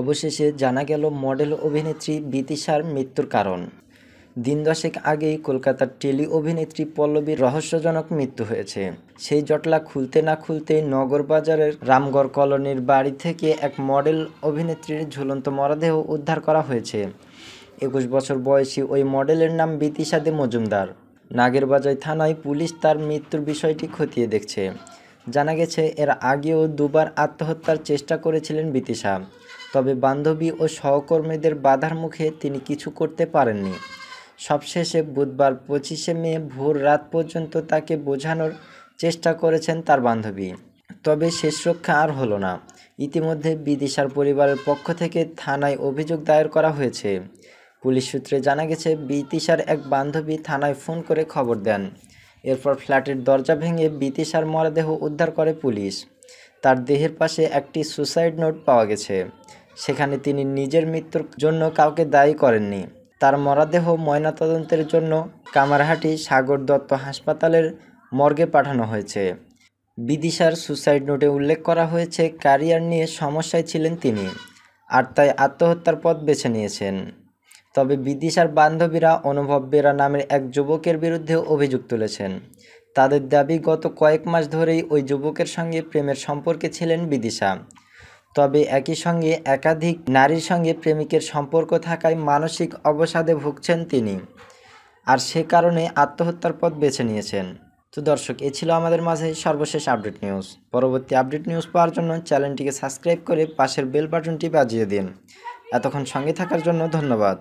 অবশেষে জানা গেল মডেল অভিনেত্রী বিতিশার মৃত্যুর কারণ দিন দশেক আগেই কলকাতার টেলি অভিনেত্রী পল্লবীর রহস্যজনক মৃত্যু হয়েছে সেই জটলা খুলতে না খুলতে নগরবাজারের রামগড় কলোনির বাড়ি থেকে এক মডেল অভিনেত্রীর ঝুলন্ত মরদেহ উদ্ধার করা হয়েছে একুশ বছর বয়সী ওই মডেলের নাম বিতিশাদে মজুমদার নাগেরবাজার থানায় পুলিশ তার মৃত্যুর বিষয়টি খতিয়ে দেখছে জানা গেছে এর আগেও দুবার আত্মহত্যার চেষ্টা করেছিলেন বিতিশা তবে বান্ধবী ও সহকর্মীদের বাধার মুখে তিনি কিছু করতে পারেননি সবশেষে বুধবার পঁচিশে মে ভোর রাত পর্যন্ত তাকে বোঝানোর চেষ্টা করেছেন তার বান্ধবী তবে শেষ রক্ষা আর হলো না ইতিমধ্যে বিদিশার পরিবারের পক্ষ থেকে থানায় অভিযোগ দায়ের করা হয়েছে পুলিশ সূত্রে জানা গেছে বিতিশার এক বান্ধবী থানায় ফোন করে খবর দেন এরপর ফ্ল্যাটের দরজা ভেঙে বিতিশার মরদেহ উদ্ধার করে পুলিশ তার দেহের পাশে একটি সুসাইড নোট পাওয়া গেছে সেখানে তিনি নিজের মৃত্যুর জন্য কাউকে দায়ী করেননি তার মরাদেহ ময়নাতদন্তের জন্য কামারহাটি সাগর দত্ত হাসপাতালের মর্গে পাঠানো হয়েছে বিদিশার সুসাইড নোটে উল্লেখ করা হয়েছে ক্যারিয়ার নিয়ে সমস্যায় ছিলেন তিনি আর তাই আত্মহত্যার পথ বেছে নিয়েছেন তবে বিদিশার বান্ধবীরা অনুভব বেরা নামের এক যুবকের বিরুদ্ধে অভিযোগ তুলেছেন তাদের দাবি গত কয়েক মাস ধরেই ওই যুবকের সঙ্গে প্রেমের সম্পর্কে ছিলেন বিদিশা তবে একই সঙ্গে একাধিক নারীর সঙ্গে প্রেমিকের সম্পর্ক থাকায় মানসিক অবসাদে ভুগছেন তিনি আর সে কারণে আত্মহত্যার পথ বেছে নিয়েছেন তো দর্শক এ ছিল আমাদের মাঝে সর্বশেষ আপডেট নিউজ পরবর্তী আপডেট নিউজ পাওয়ার জন্য চ্যানেলটিকে সাবস্ক্রাইব করে পাশের বেল বাটনটি বাজিয়ে দিন এতক্ষণ সঙ্গে থাকার জন্য ধন্যবাদ